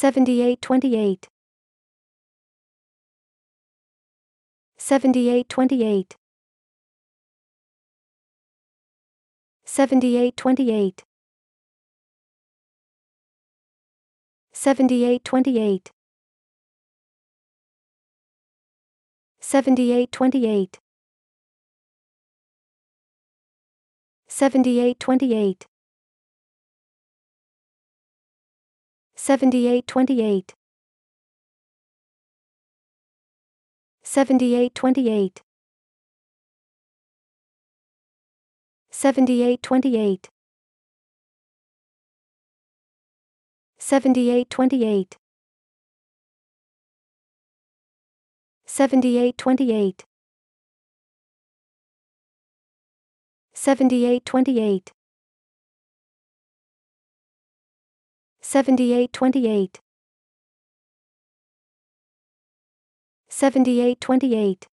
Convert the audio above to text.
7828 7828 7828 7828 7828 7828 7828 7828 7828 7828 7828 7828 7828 7828